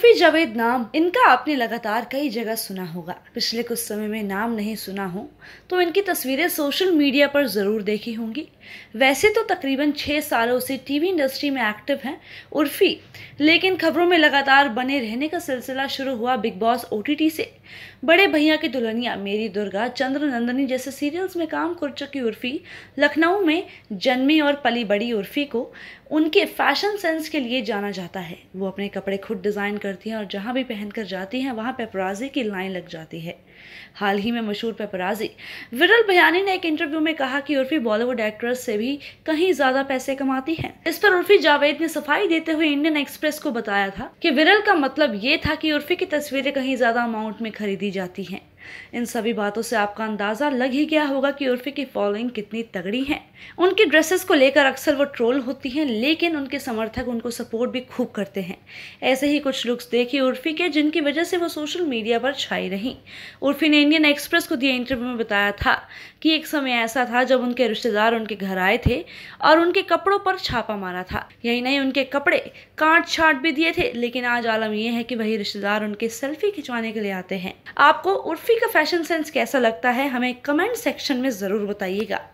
जुल्फी जावेद नाम इनका आपने लगातार कई जगह सुना होगा पिछले कुछ समय में नाम नहीं सुना हो तो इनकी तस्वीरें सोशल मीडिया पर ज़रूर देखी होंगी वैसे तो तकरीबन छः सालों से टीवी इंडस्ट्री में एक्टिव हैं उर्फी लेकिन खबरों में लगातार बने रहने का सिलसिला शुरू हुआ बिग बॉस ओ से बड़े भैया की दुल्हनिया मेरी दुर्गा चंद्र नंदनी जैसे सीरियल्स में काम कर चुकी उर्फी लखनऊ में जन्मी और पली बड़ी उर्फी को उनके फैशन सेंस के लिए जाना जाता है वो अपने कपड़े खुद डिज़ाइन कर करती हैं और जहाँ भी पहनकर जाती हैं वहाँ पेपराजी की लाइन लग जाती है हाल ही में मशहूर पेपराजी विरल भयानी ने एक इंटरव्यू में कहा कि उर्फी बॉलीवुड एक्ट्रेस से भी कहीं ज्यादा पैसे कमाती हैं इस पर उर्फी जावेद ने सफाई देते हुए इंडियन एक्सप्रेस को बताया था कि विरल का मतलब ये था कि उर्फी की तस्वीरें कहीं ज्यादा अमाउंट में खरीदी जाती हैं इन सभी बातों से आपका अंदाज़ा लग ही गया होगा कि उर्फी की फॉलोइंग कितनी तगड़ी है उनकी ड्रेसेस को लेकर अक्सर वो ट्रोल होती हैं लेकिन उनके समर्थक उनको सपोर्ट भी खूब करते हैं ऐसे ही कुछ लुक्स देखी उर्फी के जिनकी वजह से वो सोशल मीडिया पर छाई रहीं उर्फी ने इंडियन एक्सप्रेस को दिए इंटरव्यू में बताया था कि एक समय ऐसा था जब उनके रिश्तेदार उनके घर आए थे और उनके कपड़ों पर छापा मारा था यही नहीं उनके कपड़े काट छाट भी दिए थे लेकिन आज आलम यह है कि वही रिश्तेदार उनके सेल्फी खिंचवाने के लिए आते हैं आपको उर्फी का फैशन सेंस कैसा लगता है हमें कमेंट सेक्शन में ज़रूर बताइएगा